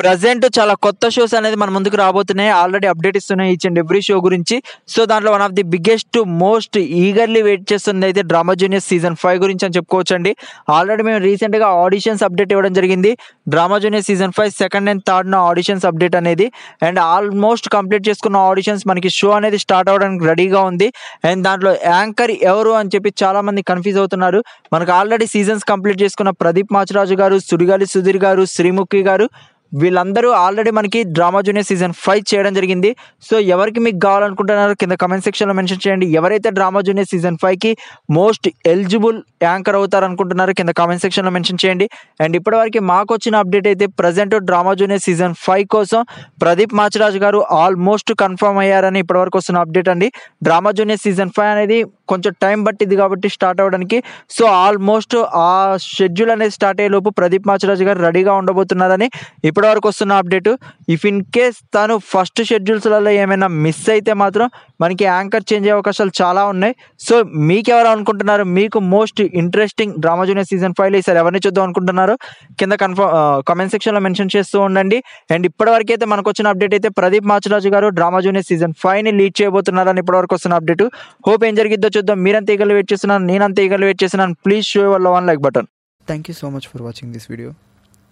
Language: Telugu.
ప్రజెంట్ చాలా కొత్త షోస్ అనేది మన ముందుకు రాబోతున్నాయి ఆల్రెడీ అప్డేట్ ఇస్తున్నాయి ఈచ్ అండ్ ఎవ్రీ షో గురించి సో దాంట్లో one of the biggest most eagerly wait చేస్తుంది అయితే డ్రామా జూనియర్ సీజన్ ఫైవ్ గురించి అని చెప్పుకోవచ్చండి ఆల్రెడీ మేము రీసెంట్గా ఆడిషన్స్ అప్డేట్ ఇవ్వడం జరిగింది drama junior season five second and third auditions update అనేది అండ్ ఆల్మోస్ట్ కంప్లీట్ చేసుకున్న ఆడిషన్స్ మనకి షో అనేది స్టార్ట్ అవ్వడానికి రెడీగా ఉంది అండ్ దాంట్లో యాంకర్ ఎవరు అని చెప్పి చాలా మంది కన్ఫ్యూజ్ అవుతున్నారు మనకు ఆల్రెడీ సీజన్స్ కంప్లీట్ చేసుకున్న ప్రదీప్ మాచరాజు గారు సుడిగాలి సుధీర్ గారు శ్రీముఖి గారు వీళ్ళందరూ ఆల్రెడీ మనకి డ్రామా జూనియర్ సీజన్ ఫైవ్ చేయడం జరిగింది సో ఎవరికి మీకు కావాలనుకుంటున్నారో కింద కమెంట్ సెక్షన్లో మెన్షన్ చేయండి ఎవరైతే డ్రామా జూనియర్ సీజన్ ఫైవ్కి మోస్ట్ ఎలిజిబుల్ యాంకర్ అవుతారనుకుంటున్నారో కింద కమెంట్ సెక్షన్లో మెన్షన్ చేయండి అండ్ ఇప్పటివరకు మాకు వచ్చిన అప్డేట్ అయితే present drama junior season five కోసం ప్రదీప్ మాచిరాజ్ గారు ఆల్మోస్ట్ కన్ఫర్మ్ అయ్యారని ఇప్పటివరకు వస్తున్న అప్డేట్ అండి డ్రామా జూనియర్ సీజన్ ఫైవ్ అనేది కొంచెం టైం బట్టిది కాబట్టి స్టార్ట్ అవ్వడానికి సో ఆల్మోస్ట్ ఆ షెడ్యూల్ అనేది స్టార్ట్ అయ్యే లోపు ప్రదీప్ మాచిరాజు గారు రెడీగా ఉండబోతున్నారని ఇప్పటివరకు వస్తున్న అప్డేట్ ఇఫ్ ఇన్ కేస్ తను ఫస్ట్ షెడ్యూల్స్లలో ఏమైనా మిస్ అయితే మాత్రం మనకి యాంకర్ చేంజ్ అయ్యే అవకాశాలు చాలా ఉన్నాయి సో మీకెవరు అనుకుంటున్నారు మీకు most interesting drama junior season ఫైవ్లో ఈసారి ఎవరిని చూద్దాం అనుకుంటున్నారు కింద కన్ఫర్మ్ కామెంట్ సెక్షన్లో మెన్షన్ చేస్తూ ఉండండి అండ్ ఇప్పటివరకు అయితే మనకు వచ్చిన అప్డేట్ అయితే ప్రదీప్ మాచరాజు గారు డ్రామా జూనియర్ సీజన్ ఫైవ్ని లీడ్ చేయబోతున్నారని ఇప్పటివరకు వస్తున్న అప్డేట్ హోప్ ఏం జరిగిద్దో చూద్దాం మీరంత ఈగలు వెయిట్ చేస్తున్నాను అంత ఈగలు వెయిట్ చేస్తున్నాను ప్లీజ్ షో వల్ల one like button thank you so much for watching this video